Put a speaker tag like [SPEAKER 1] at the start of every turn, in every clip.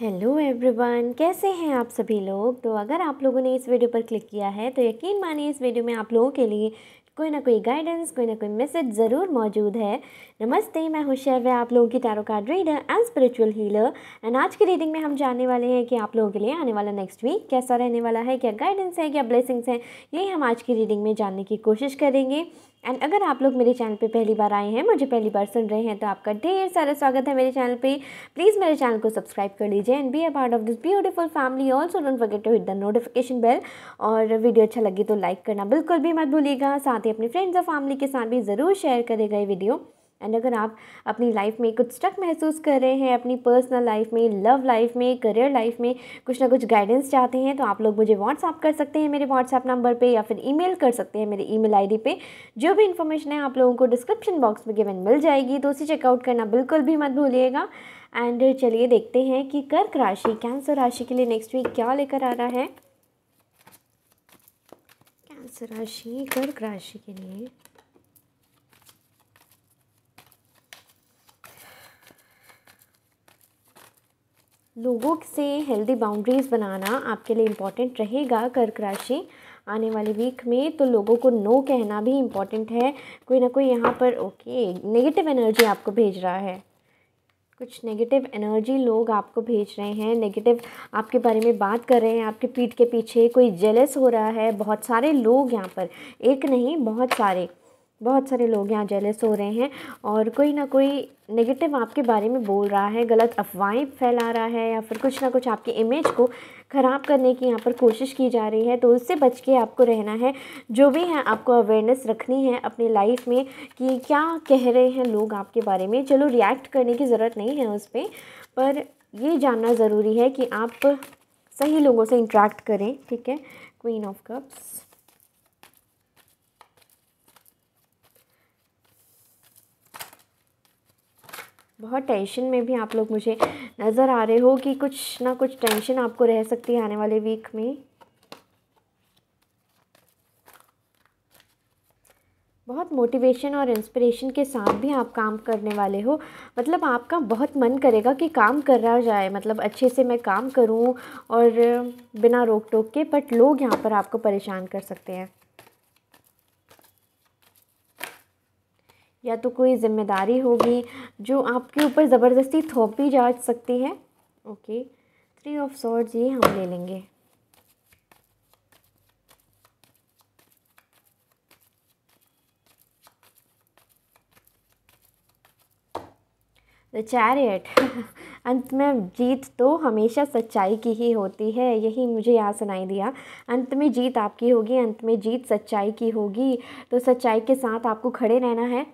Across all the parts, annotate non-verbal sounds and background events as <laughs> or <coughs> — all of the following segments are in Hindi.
[SPEAKER 1] हेलो एवरीवन कैसे हैं आप सभी लोग तो अगर आप लोगों ने इस वीडियो पर क्लिक किया है तो यकीन मानिए इस वीडियो में आप लोगों के लिए कोई ना कोई गाइडेंस कोई ना कोई मैसेज ज़रूर मौजूद है नमस्ते मैं हूँ शैव्या आप लोगों की tarot card reader and spiritual healer and आज की रीडिंग में हम जानने वाले हैं कि आप लोगों के लिए आने वाला नेक्स्ट वीक कैसा रहने वाला है क्या गाइडेंस है क्या ब्लेसिंग्स हैं यही हम आज की रीडिंग में जानने की कोशिश करेंगे एंड अगर आप लोग मेरे चैनल पे पहली बार आए हैं मुझे पहली बार सुन रहे हैं तो आपका ढेर सारा स्वागत है मेरे चैनल पे प्लीज़ मेरे चैनल को सब्सक्राइब कर लीजिए and be a part of this beautiful family also don't forget to hit the notification bell और वीडियो अच्छा लगे तो लाइक करना बिल्कुल भी मत भूलिएगा साथ ही अपने फ्रेंड्स और फैमिली के साथ भी ज़रूर शेयर करेगा ये वीडियो एंड अगर आप अपनी लाइफ में कुछ स्टक महसूस कर रहे हैं अपनी पर्सनल लाइफ में लव लाइफ में करियर लाइफ में कुछ ना कुछ गाइडेंस चाहते हैं तो आप लोग मुझे व्हाट्सअप कर सकते हैं मेरे व्हाट्सअप नंबर पे या फिर ईमेल कर सकते हैं मेरे ईमेल आईडी पे जो भी इन्फॉर्मेशन है आप लोगों को डिस्क्रिप्शन बॉक्स में गिवन मिल जाएगी तो उसे चेकआउट करना बिल्कुल भी मत भूलिएगा एंड चलिए देखते हैं कि कर्क राशि कैंसर राशि के लिए नेक्स्ट वीक क्या लेकर आ रहा है कैंसर राशि कर्क राशि के लिए लोगों से हेल्दी बाउंड्रीज़ बनाना आपके लिए इम्पॉर्टेंट रहेगा कर्क राशि आने वाले वीक में तो लोगों को नो कहना भी इम्पॉर्टेंट है कोई ना कोई यहाँ पर ओके नेगेटिव एनर्जी आपको भेज रहा है कुछ नेगेटिव एनर्जी लोग आपको भेज रहे हैं नेगेटिव आपके बारे में बात कर रहे हैं आपके पीठ के पीछे कोई जेलस हो रहा है बहुत सारे लोग यहाँ पर एक नहीं बहुत सारे बहुत सारे लोग यहाँ जेलस हो रहे हैं और कोई ना कोई नेगेटिव आपके बारे में बोल रहा है गलत अफवाहें फैला रहा है या फिर कुछ ना कुछ आपकी इमेज को ख़राब करने की यहाँ पर कोशिश की जा रही है तो उससे बच के आपको रहना है जो भी है आपको अवेयरनेस रखनी है अपनी लाइफ में कि क्या कह रहे हैं लोग आपके बारे में चलो रिएक्ट करने की ज़रूरत नहीं है उस पर पर ये जानना ज़रूरी है कि आप सही लोगों से इंट्रैक्ट करें ठीक है क्वीन ऑफ कप्स बहुत टेंशन में भी आप लोग मुझे नज़र आ रहे हो कि कुछ ना कुछ टेंशन आपको रह सकती है आने वाले वीक में बहुत मोटिवेशन और इंस्पिरेशन के साथ भी आप काम करने वाले हो मतलब आपका बहुत मन करेगा कि काम कर रहा जाए मतलब अच्छे से मैं काम करूं और बिना रोक टोक के बट लोग यहाँ पर आपको परेशान कर सकते हैं या तो कोई ज़िम्मेदारी होगी जो आपके ऊपर ज़बरदस्ती थोपी जा सकती है ओके थ्री ऑफ सॉर्ड्स ये हम ले लेंगे द चैरियट <laughs> अंत में जीत तो हमेशा सच्चाई की ही होती है यही मुझे यहाँ सुनाई दिया अंत में जीत आपकी होगी अंत में जीत सच्चाई की होगी तो सच्चाई के साथ आपको खड़े रहना है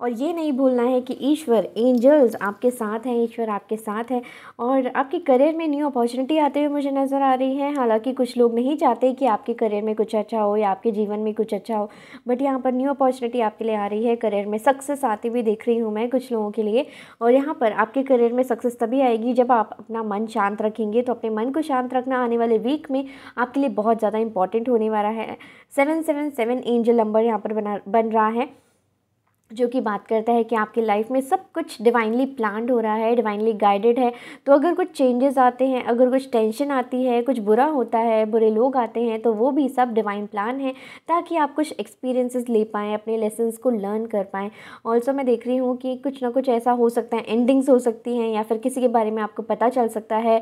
[SPEAKER 1] और ये नहीं भूलना है कि ईश्वर एंजल्स आपके साथ हैं ईश्वर आपके साथ हैं और आपके करियर में न्यू अपॉर्चुनिटी आते हुए मुझे नज़र आ रही है हालांकि कुछ लोग नहीं चाहते कि आपके करियर में कुछ अच्छा हो या आपके जीवन में कुछ अच्छा हो बट यहाँ पर न्यू अपॉर्चुनिटी आपके लिए आ रही है करियर में सक्सेस आती हुई देख रही हूँ मैं कुछ लोगों के लिए और यहाँ पर आपके करियर में सक्सेस तभी आएगी जब आप अपना मन शांत रखेंगे तो अपने मन को शांत रखना आने वाले वीक में आपके लिए बहुत ज़्यादा इंपॉर्टेंट होने वाला है seven seven seven angel number यहाँ पर बना बन रहा है जो कि बात करता है कि आपकी लाइफ में सब कुछ डिवाइनली प्लान्ड हो रहा है डिवाइनली गाइडेड है तो अगर कुछ चेंजेस आते हैं अगर कुछ टेंशन आती है कुछ बुरा होता है बुरे लोग आते हैं तो वो भी सब डिवाइन प्लान है ताकि आप कुछ एक्सपीरियंसेस ले पाएँ अपने लेसन्स को लर्न कर पाएँ ऑल्सो मैं देख रही हूँ कि कुछ ना कुछ ऐसा हो सकता है एंडिंग्स हो सकती हैं या फिर किसी के बारे में आपको पता चल सकता है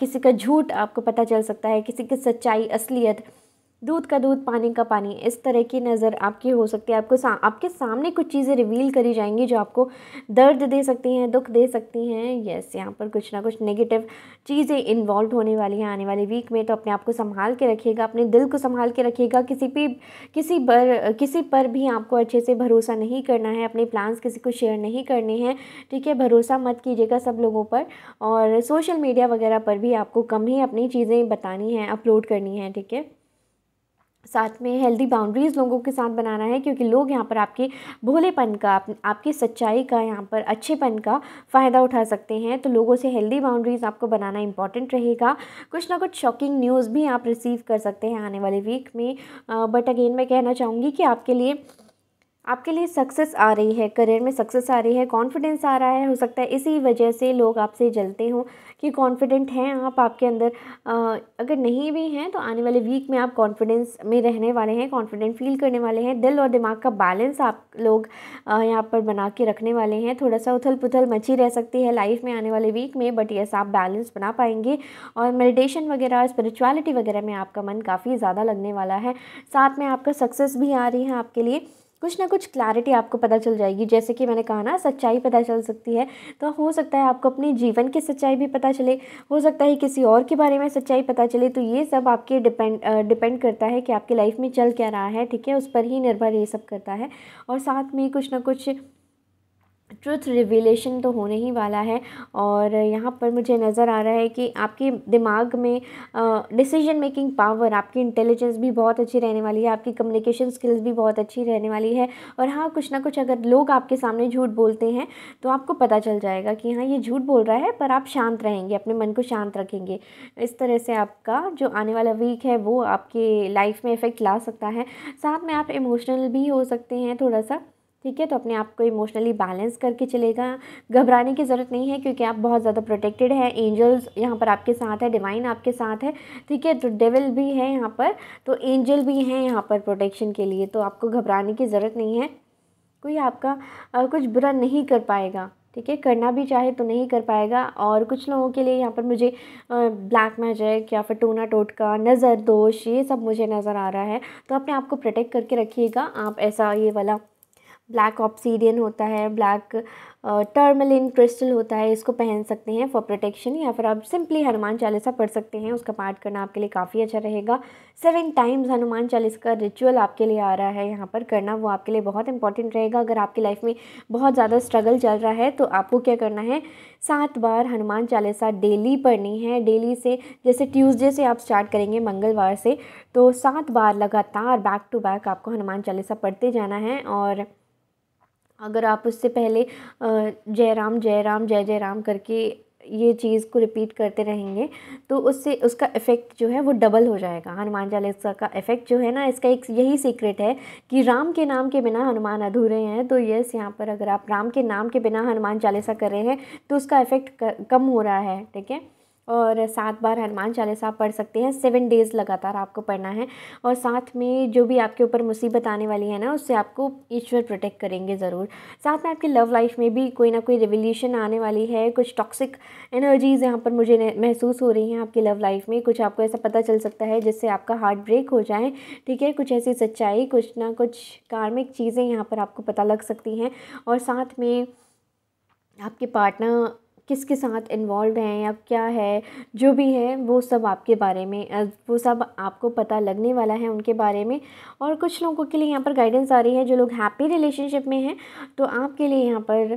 [SPEAKER 1] किसी का झूठ आपको पता चल सकता है किसी की सच्चाई असलियत दूध का दूध पानी का पानी इस तरह की नज़र आपकी हो सकती है आपको सा, आपके सामने कुछ चीज़ें रिवील करी जाएंगी जो आपको दर्द दे सकती हैं दुख दे सकती हैं यस यहाँ पर कुछ ना कुछ नेगेटिव चीज़ें इन्वॉल्व होने वाली हैं आने वाले वीक में तो अपने आप को संभाल के रखिएगा अपने दिल को संभाल के रखिएगा किसी भी किसी पर किसी पर भी आपको अच्छे से भरोसा नहीं करना है अपने प्लान्स किसी को शेयर नहीं करने हैं ठीक है भरोसा मत कीजिएगा सब लोगों पर और सोशल मीडिया वगैरह पर भी आपको कम ही अपनी चीज़ें बतानी हैं अपलोड करनी है ठीक है साथ में हेल्दी बाउंड्रीज़ लोगों के साथ बनाना है क्योंकि लोग यहाँ पर आपके भोलेपन का आप, आपकी सच्चाई का यहाँ पर अच्छेपन का फ़ायदा उठा सकते हैं तो लोगों से हेल्दी बाउंड्रीज़ आपको बनाना इंपॉर्टेंट रहेगा कुछ ना कुछ शॉकिंग न्यूज़ भी आप रिसीव कर सकते हैं आने वाले वीक में बट अगेन मैं कहना चाहूँगी कि आपके लिए आपके लिए सक्सेस आ रही है करियर में सक्सेस आ रही है कॉन्फिडेंस आ रहा है हो सकता है इसी वजह से लोग आपसे जलते हों कि कॉन्फिडेंट हैं आप आपके अंदर आ, अगर नहीं भी हैं तो आने वाले वीक में आप कॉन्फिडेंस में रहने वाले हैं कॉन्फिडेंट फील करने वाले हैं दिल और दिमाग का बैलेंस आप लोग यहाँ पर बना के रखने वाले हैं थोड़ा सा उथल पुथल मची रह सकती है लाइफ में आने वाले वीक में बट यस आप बैलेंस बना पाएंगे और मेडिटेशन वगैरह स्परिचुअलिटी वगैरह में आपका मन काफ़ी ज़्यादा लगने वाला है साथ में आपका सक्सेस भी आ रही है आपके लिए कुछ ना कुछ क्लैरिटी आपको पता चल जाएगी जैसे कि मैंने कहा ना सच्चाई पता चल सकती है तो हो सकता है आपको अपने जीवन की सच्चाई भी पता चले हो सकता है किसी और के बारे में सच्चाई पता चले तो ये सब आपके डिपेंड डिपेंड करता है कि आपकी लाइफ में चल क्या रहा है ठीक है उस पर ही निर्भर ये सब करता है और साथ में कुछ ना कुछ ट्रुथ रिविलेशन तो होने ही वाला है और यहाँ पर मुझे नज़र आ रहा है कि आपके दिमाग में डिसीजन मेकिंग पावर आपकी इंटेलिजेंस भी बहुत अच्छी रहने वाली है आपकी कम्युनिकेशन स्किल्स भी बहुत अच्छी रहने वाली है और हाँ कुछ ना कुछ अगर लोग आपके सामने झूठ बोलते हैं तो आपको पता चल जाएगा कि हाँ ये झूठ बोल रहा है पर आप शांत रहेंगे अपने मन को शांत रखेंगे इस तरह से आपका जो आने वाला वीक है वो आपके लाइफ में इफ़ेक्ट ला सकता है साथ में आप इमोशनल भी हो सकते हैं थोड़ा सा ठीक है तो अपने आप को इमोशनली बैलेंस करके चलेगा घबराने की ज़रूरत नहीं है क्योंकि आप बहुत ज़्यादा प्रोटेक्टेड हैं एंजल्स यहाँ पर आपके साथ है डिवाइन आपके साथ है ठीक है तो डेविल भी है यहाँ पर तो एंजल भी हैं यहाँ पर तो प्रोटेक्शन के लिए तो आपको घबराने की ज़रूरत नहीं है कोई आपका आ, कुछ बुरा नहीं कर पाएगा ठीक है करना भी चाहे तो नहीं कर पाएगा और कुछ लोगों के लिए यहाँ पर मुझे ब्लैक मैजिक या फिर टोना टोटका नज़र दोष ये सब मुझे नज़र आ रहा है तो अपने आप को प्रोटेक्ट करके रखिएगा आप ऐसा ये वाला ब्लैक ऑप्सीडियन होता है ब्लैक टर्मलिन क्रिस्टल होता है इसको पहन सकते हैं फॉर प्रोटेक्शन या फिर आप सिंपली हनुमान चालीसा पढ़ सकते हैं उसका पाठ करना आपके लिए काफ़ी अच्छा रहेगा सेवन टाइम्स हनुमान चालीसा का रिचुअल आपके लिए आ रहा है यहाँ पर करना वो आपके लिए बहुत इंपॉर्टेंट रहेगा अगर आपकी लाइफ में बहुत ज़्यादा स्ट्रगल चल रहा है तो आपको क्या करना है सात बार हनुमान चालीसा डेली पढ़नी है डेली से जैसे ट्यूज़डे से आप स्टार्ट करेंगे मंगलवार से तो सात बार लगातार बैक टू बैक आपको हनुमान चालीसा पढ़ते जाना है और अगर आप उससे पहले जय राम जय राम जय जय राम करके ये चीज़ को रिपीट करते रहेंगे तो उससे उसका इफ़ेक्ट जो है वो डबल हो जाएगा हनुमान चालीसा का इफ़ेक्ट जो है ना इसका एक यही सीक्रेट है कि राम के नाम के बिना हनुमान अधूरे हैं तो यस यहाँ पर अगर आप राम के नाम के बिना हनुमान चालीसा कर रहे हैं तो उसका इफ़ेक्ट कम हो रहा है ठीक है और सात बार हनुमान चालीसा पढ़ सकते हैं सेवन डेज़ लगातार आपको पढ़ना है और साथ में जो भी आपके ऊपर मुसीबत आने वाली है ना उससे आपको ईश्वर प्रोटेक्ट करेंगे ज़रूर साथ में आपकी लव लाइफ में भी कोई ना कोई रिवोल्यूशन आने वाली है कुछ टॉक्सिक एनर्जीज़ यहाँ पर मुझे महसूस हो रही हैं आपकी लव लाइफ में कुछ आपको ऐसा पता चल सकता है जिससे आपका हार्ट ब्रेक हो जाए ठीक है कुछ ऐसी सच्चाई कुछ ना कुछ कार्मिक चीज़ें यहाँ पर आपको पता लग सकती हैं और साथ में आपके पार्टनर किसके साथ इन्वॉल्व हैं या क्या है जो भी है वो सब आपके बारे में वो सब आपको पता लगने वाला है उनके बारे में और कुछ लोगों के लिए यहाँ पर गाइडेंस आ रही है जो लोग हैप्पी रिलेशनशिप में हैं तो आपके लिए यहाँ पर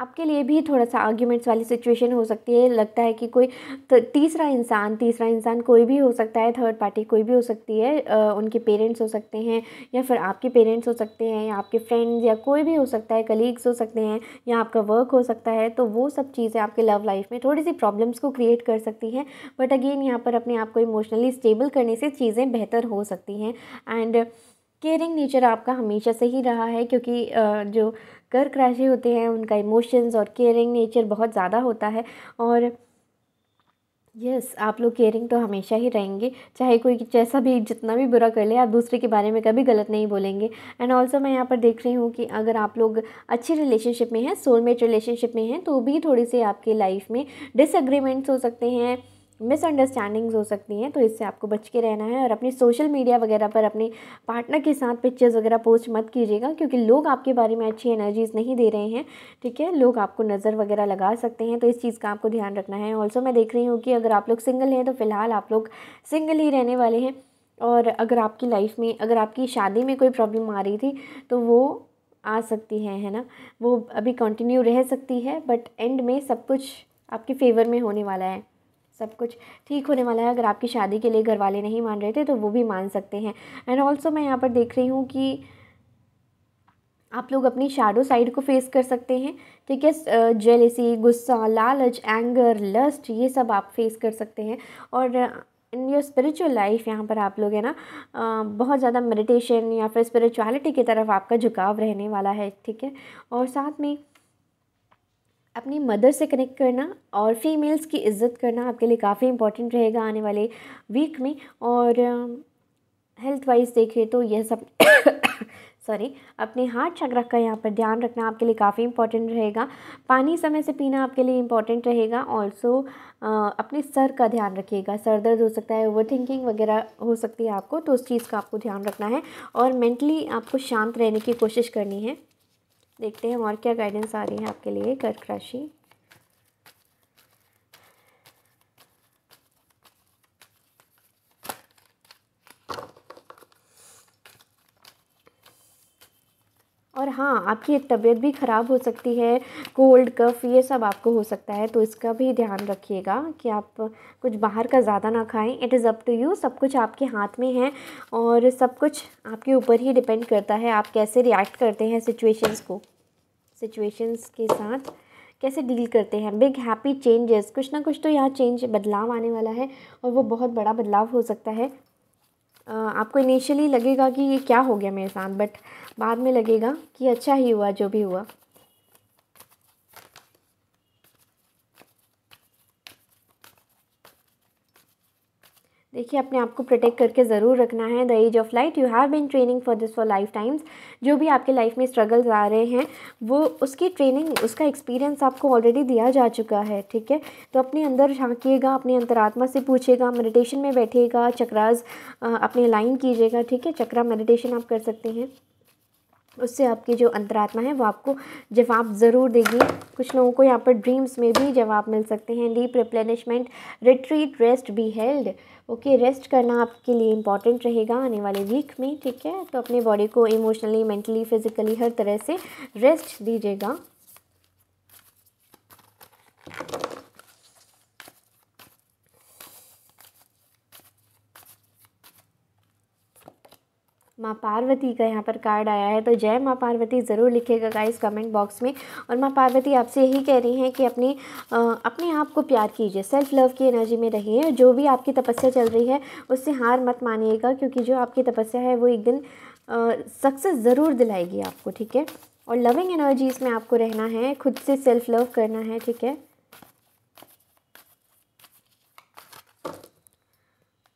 [SPEAKER 1] आपके लिए भी थोड़ा सा आर्ग्यूमेंट्स वाली सिचुएशन हो सकती है लगता है कि कोई तीसरा इंसान तीसरा इंसान कोई भी हो सकता है थर्ड पार्टी कोई भी हो सकती है उनके पेरेंट्स हो सकते हैं या फिर आपके पेरेंट्स हो सकते हैं या आपके फ्रेंड्स या कोई भी हो सकता है कलीग्स हो सकते हैं या आपका वर्क हो सकता है तो वो सब चीज़ें आपके लव लाइफ में थोड़ी सी प्रॉब्लम्स को क्रिएट कर सकती हैं बट अगेन यहाँ पर अपने आप को इमोशनली स्टेबल करने से चीज़ें बेहतर हो सकती हैं एंड केयरिंग नेचर आपका हमेशा से ही रहा है क्योंकि जो कर्क राशि होते हैं उनका इमोशंस और केयरिंग नेचर बहुत ज़्यादा होता है और यस yes, आप लोग केयरिंग तो हमेशा ही रहेंगे चाहे कोई जैसा भी जितना भी बुरा कर ले आप दूसरे के बारे में कभी गलत नहीं बोलेंगे एंड ऑल्सो मैं यहाँ पर देख रही हूँ कि अगर आप लोग अच्छी रिलेशनशिप में हैं सोलमेट रिलेशनशिप में हैं तो भी थोड़ी सी आपके लाइफ में डिसएग्रीमेंट्स हो सकते हैं मिसअंडरस्टैंडिंग्स हो सकती हैं तो इससे आपको बच के रहना है और अपनी सोशल मीडिया वगैरह पर अपने पार्टनर के साथ पिक्चर्स वगैरह पोस्ट मत कीजिएगा क्योंकि लोग आपके बारे में अच्छी एनर्जीज़ नहीं दे रहे हैं ठीक है लोग आपको नज़र वगैरह लगा सकते हैं तो इस चीज़ का आपको ध्यान रखना है ऑल्सो मैं देख रही हूँ कि अगर आप लोग सिंगल हैं तो फ़िलहाल आप लोग सिंगल ही रहने वाले हैं और अगर आपकी लाइफ में अगर आपकी शादी में कोई प्रॉब्लम आ रही थी तो वो आ सकती है है ना वो अभी कंटिन्यू रह सकती है बट एंड में सब कुछ आपके फेवर में होने वाला है सब कुछ ठीक होने वाला है अगर आपकी शादी के लिए घर वाले नहीं मान रहे थे तो वो भी मान सकते हैं एंड ऑल्सो मैं यहाँ पर देख रही हूँ कि आप लोग अपनी शैडो साइड को फेस कर सकते हैं ठीक है जेलेसी गुस्सा लालच एंगर लस्ट ये सब आप फेस कर सकते हैं और इन योर स्पिरिचुअल लाइफ यहाँ पर आप लोग है ना बहुत ज़्यादा मेडिटेशन या फिर स्पिरिचुअलिटी की तरफ आपका झुकाव रहने वाला है ठीक है और साथ में अपनी मदर से कनेक्ट करना और फीमेल्स की इज़्ज़त करना आपके लिए काफ़ी इम्पॉर्टेंट रहेगा आने वाले वीक में और हेल्थ वाइज देखें तो यह सब सॉरी <coughs> अपने हार्ट चक्र का यहाँ पर ध्यान रखना आपके लिए काफ़ी इंपॉर्टेंट रहेगा पानी समय से पीना आपके लिए इंपॉर्टेंट रहेगा ऑल्सो अपने सर का ध्यान रखिएगा सर दर्द हो सकता है ओवर थिंकिंग वगैरह हो सकती है आपको तो उस चीज़ का आपको ध्यान रखना है और मेंटली आपको शांत रहने की कोशिश करनी है देखते हैं और क्या गाइडेंस आ रही है आपके लिए कर्क राशि और हाँ आपकी तबीयत भी ख़राब हो सकती है कोल्ड कफ़ ये सब आपको हो सकता है तो इसका भी ध्यान रखिएगा कि आप कुछ बाहर का ज़्यादा ना खाएं it is up to you सब कुछ आपके हाथ में है और सब कुछ आपके ऊपर ही डिपेंड करता है आप कैसे रिएक्ट करते हैं सिचुएशंस को सिचुएशंस के साथ कैसे डील करते हैं बिग हैप्पी चेंजेस कुछ ना कुछ तो यहाँ चेंज बदलाव आने वाला है और वो बहुत बड़ा बदलाव हो सकता है आपको इनिशियली लगेगा कि ये क्या हो गया मेरे साथ बट बाद में लगेगा कि अच्छा ही हुआ जो भी हुआ देखिए अपने आप को प्रोटेक्ट करके ज़रूर रखना है the age of light you have been training for this for lifetimes जो भी आपके लाइफ में स्ट्रगल्स आ रहे हैं वो उसकी ट्रेनिंग उसका एक्सपीरियंस आपको ऑलरेडी दिया जा चुका है ठीक है तो अपने अंदर झांकीेगा अपने अंतरात्मा से पूछेगा मेडिटेशन में बैठेगा चक्राज अपने लाइन कीजिएगा ठीक है चक्रा मेडिटेशन आप कर सकते हैं उससे आपकी जो अंतरात्मा है वो आपको जवाब ज़रूर देगी कुछ लोगों को यहाँ पर ड्रीम्स में भी जवाब मिल सकते हैं deep replenishment retreat rest be held okay okay, rest करना आपके लिए इंपॉर्टेंट रहेगा आने वाले वीक में ठीक है तो अपने बॉडी को इमोशनली मेंटली फिज़िकली हर तरह से रेस्ट दीजिएगा माँ पार्वती का यहाँ पर कार्ड आया है तो जय माँ पार्वती ज़रूर लिखेगा गाइस कमेंट बॉक्स में और माँ पार्वती आपसे यही कह रही हैं कि अपनी आ, अपने आप को प्यार कीजिए सेल्फ लव की एनर्जी में रहिए जो भी आपकी तपस्या चल रही है उससे हार मत मानिएगा क्योंकि जो आपकी तपस्या है वो एक दिन सक्सेस ज़रूर दिलाएगी आपको ठीक है और लविंग एनर्जीज़ में आपको रहना है खुद से सेल्फ लव करना है ठीक है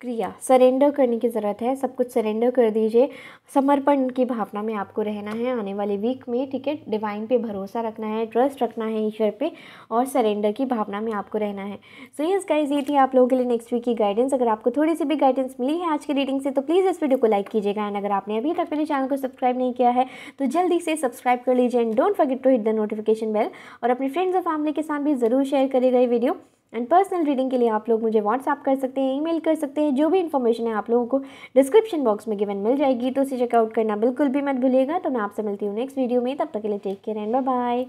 [SPEAKER 1] क्रिया सरेंडर करने की ज़रूरत है सब कुछ सरेंडर कर दीजिए समर्पण की भावना में आपको रहना है आने वाले वीक में ठीक है डिवाइन पे भरोसा रखना है ट्रस्ट रखना है ईश्वर पे और सरेंडर की भावना में आपको रहना है सो यस गाइज ये थी आप लोगों के लिए नेक्स्ट वीक की गाइडेंस अगर आपको थोड़ी सी भी गाइडेंस मिली है आज की रीडिंग से तो प्लीज़ इस वीडियो को लाइक कीजिएगा एंड अगर आपने अभी तक मेरे चैनल को सब्सक्राइब नहीं किया है तो जल्दी से सब्सक्राइब कर लीजिए and don't forget to hit the notification bell और अपने फ्रेंड्स और फैमिली के साथ भी ज़रूर शेयर करेगा ये वीडियो एंड पर्सनल रीडिंग के लिए आप लोग मुझे व्हाट्सअप कर सकते हैं ईमेल कर सकते हैं जो भी इन्फॉर्मेशन है आप लोगों को डिस्क्रिप्शन बॉक्स में गिवन मिल जाएगी तो उसे चेकआउट करना बिल्कुल भी मत भूलिएगा तो मैं आपसे मिलती हूँ नेक्स्ट वीडियो में तब तक के लिए टेक केयर एंड बाय